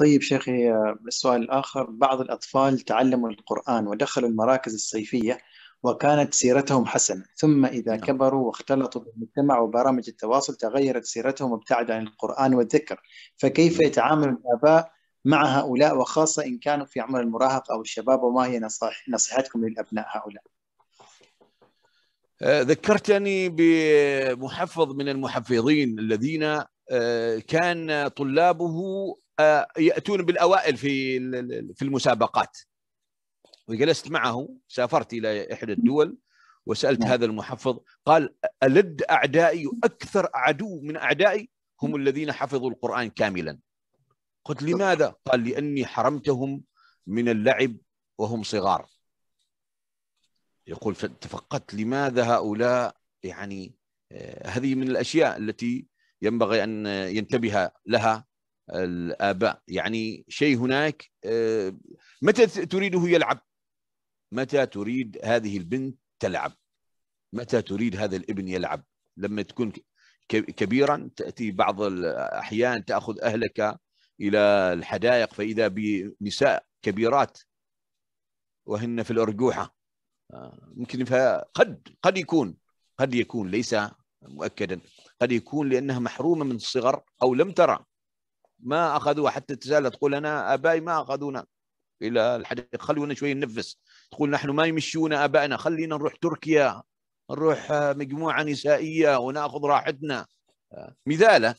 طيب شيخي السؤال الآخر بعض الأطفال تعلموا القرآن ودخلوا المراكز الصيفية وكانت سيرتهم حسنة ثم إذا نعم. كبروا واختلطوا بالمجتمع وبرامج التواصل تغيرت سيرتهم وابتعد عن القرآن والذكر فكيف نعم. يتعامل الآباء مع هؤلاء وخاصة إن كانوا في عمر المراهقة أو الشباب وما هي نصائح نصيحتكم للأبناء هؤلاء آه، ذكرتني بمحفظ من المحفظين الذين آه، كان طلابه آه، ياتون بالاوائل في في المسابقات وجلست معه سافرت الى احدى الدول وسالت نعم. هذا المحفظ قال الد اعدائي واكثر عدو من اعدائي هم الذين حفظوا القران كاملا قلت لماذا قال لاني حرمتهم من اللعب وهم صغار يقول تفقدت لماذا هؤلاء يعني آه، هذه من الاشياء التي ينبغي ان ينتبه لها الاباء يعني شيء هناك آه، متى تريده يلعب متى تريد هذه البنت تلعب متى تريد هذا الابن يلعب لما تكون كبيرا تاتي بعض الاحيان تاخذ اهلك الى الحدائق فاذا بنساء كبيرات وهن في الارجوحه آه، ممكن قد قد يكون قد يكون ليس مؤكدا قد يكون لانها محرومه من الصغر او لم ترى ما اخذوها حتى تزال تقول انا ابائي ما اخذونا الى الحديقه خلونا شويه ننفس تقول نحن ما يمشونا ابائنا خلينا نروح تركيا نروح آه، مجموعه نسائيه وناخذ راحتنا آه، مثاله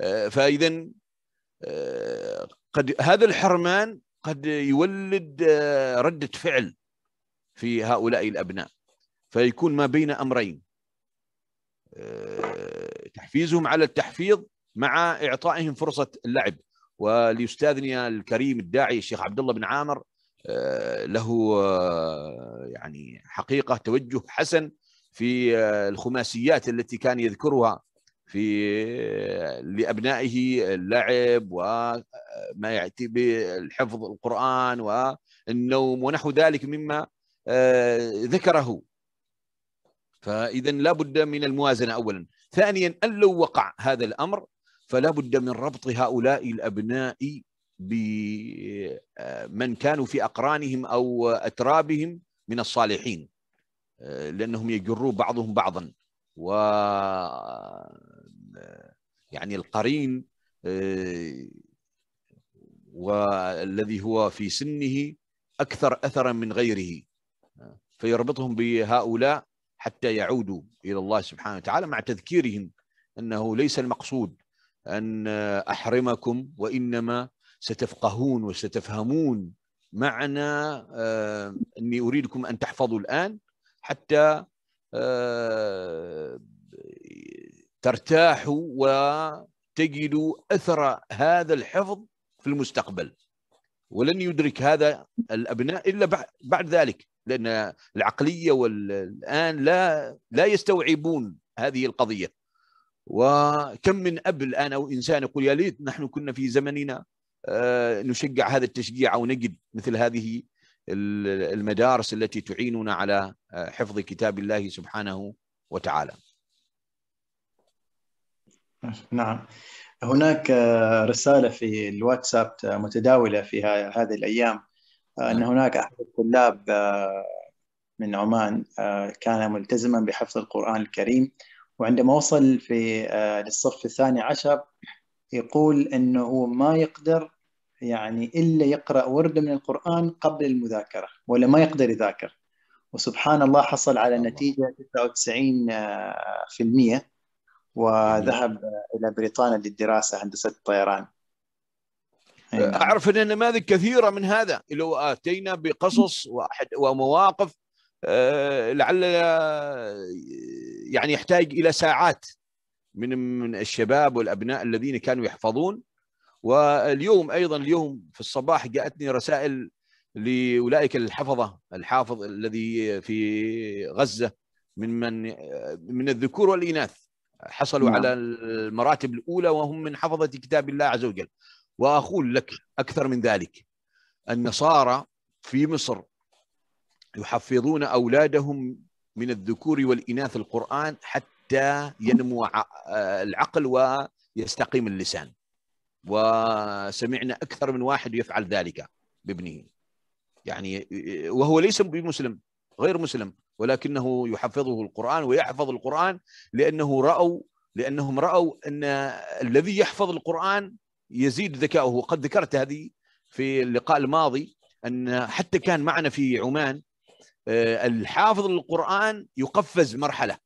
آه، فاذا قد هذا الحرمان قد يولد رده فعل في هؤلاء الابناء فيكون ما بين امرين تحفيزهم على التحفيظ مع اعطائهم فرصه اللعب ولاستاذنا الكريم الداعي الشيخ عبد الله بن عامر آه، له آه، يعني حقيقه توجه حسن في آه، الخماسيات التي كان يذكرها في لابنائه اللعب وما ياتي بالحفظ القران والنوم ونحو ذلك مما ذكره فاذا لابد من الموازنه اولا ثانيا ان لو وقع هذا الامر فلا بد من ربط هؤلاء الابناء بمن آه، كانوا في اقرانهم او اترابهم من الصالحين آه، لانهم يجروا بعضهم بعضا و آه، يعني القرين والذي هو في سنه اكثر اثرا من غيره فيربطهم بهؤلاء حتى يعودوا الى الله سبحانه وتعالى مع تذكيرهم انه ليس المقصود أن أحرمكم وإنما ستفقهون وستفهمون معنى آه، أني أريدكم أن تحفظوا الآن حتى آه، ترتاحوا وتجدوا أثر هذا الحفظ في المستقبل ولن يدرك هذا الأبناء إلا بعد ذلك لأن العقلية والآن لا لا يستوعبون هذه القضية وكم من اب الان او انسان يقول يا ليت نحن كنا في زمننا آه، نشجع هذا التشجيع او نجد مثل هذه المدارس التي تعيننا على آه، حفظ كتاب الله سبحانه وتعالى. نعم هناك آه، رساله في الواتساب متداوله في هذه الايام ان نعم. هناك احد الطلاب من عمان كان ملتزما بحفظ القران الكريم وعندما وصل في آه، للصف الثاني عشر يقول أنه هو ما يقدر يعني إلا يقرأ وردة من القرآن قبل المذاكرة ولا ما يقدر يذاكر وسبحان الله حصل على نتيجة 99% آه، وذهب إلى بريطانيا للدراسة هندسة الطيران آه، إيه. اعرف ان نماذج كثيره من هذا لو اتينا بقصص ومواقف لعل يعني يحتاج الى ساعات من من الشباب والابناء الذين كانوا يحفظون واليوم ايضا اليوم في الصباح جاءتني رسائل لاولئك الحفظه الحافظ الذي في غزه من من من الذكور والاناث حصلوا نعم. على المراتب الاولى وهم من حفظه كتاب الله عز وجل واقول لك اكثر من ذلك النصارى في مصر يحفظون اولادهم من الذكور والإناث القرآن حتى ينمو آه، العقل ويستقيم اللسان وسمعنا أكثر من واحد يفعل ذلك بابنه يعني آه، وهو ليس بمسلم غير مسلم ولكنه يحفظه القرآن ويحفظ القرآن لأنه رأوا لأنهم رأوا أن الذي يحفظ القرآن يزيد ذكاؤه وقد ذكرت هذه في اللقاء الماضي أن حتى كان معنا في عمان آه، الحافظ للقرآن يقفز مرحلة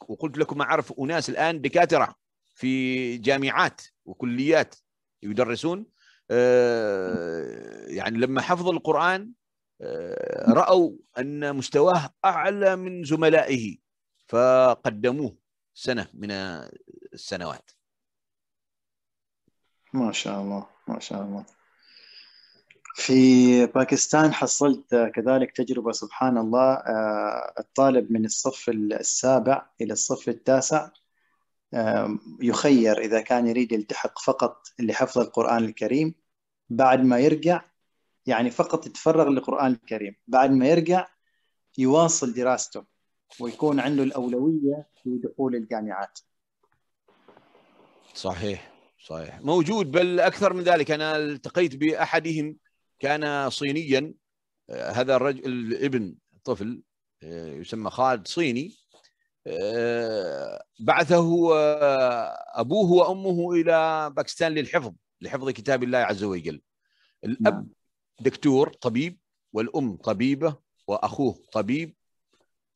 وقلت لكم أعرف أناس الآن دكاترة في جامعات وكليات يدرسون آه، يعني لما حفظ القرآن آه، رأوا أن مستواه أعلى من زملائه فقدموه سنة من السنوات ما شاء الله ما شاء الله في باكستان حصلت كذلك تجربة سبحان الله آه، الطالب من الصف السابع إلى الصف التاسع آه، يخير إذا كان يريد يلتحق فقط لحفظ القرآن الكريم بعد ما يرجع يعني فقط يتفرغ للقرآن الكريم بعد ما يرجع يواصل دراسته ويكون عنده الأولوية في دخول الجامعات صحيح صحيح موجود بل أكثر من ذلك أنا التقيت بأحدهم كان صينيا آه، هذا الرجل الابن طفل آه، يسمى خالد صيني آه، بعثه ابوه وامه الى باكستان للحفظ لحفظ كتاب الله عز وجل الاب نعم. دكتور طبيب والام طبيبه واخوه طبيب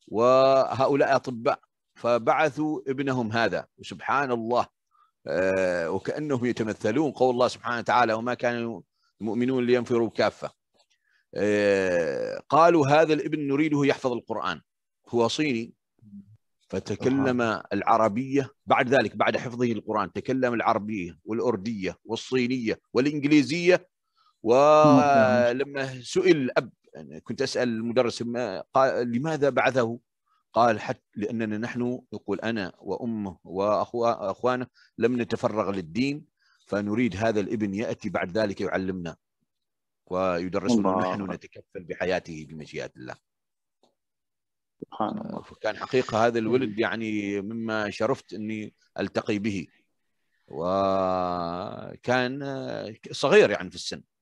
وهؤلاء اطباء فبعثوا ابنهم هذا وسبحان الله وكانهم يتمثلون قول الله سبحانه وتعالى وما كانوا المؤمنون لينفروا كافة آه، قالوا هذا الابن نريده يحفظ القرآن هو صيني فتكلم العربية بعد ذلك بعد حفظه القرآن تكلم العربية والأردية والصينية والإنجليزية ولما سئل الأب يعني كنت أسأل المدرس قال لماذا بعثه قال حتى لأننا نحن يقول أنا وأمه وأخوانه لم نتفرغ للدين فنريد هذا الابن ياتي بعد ذلك يعلمنا ويدرسنا نحن نتكفل بحياته بمشيئه الله سبحان الله فكان حقيقه هذا الولد يعني مما شرفت اني التقي به وكان صغير يعني في السن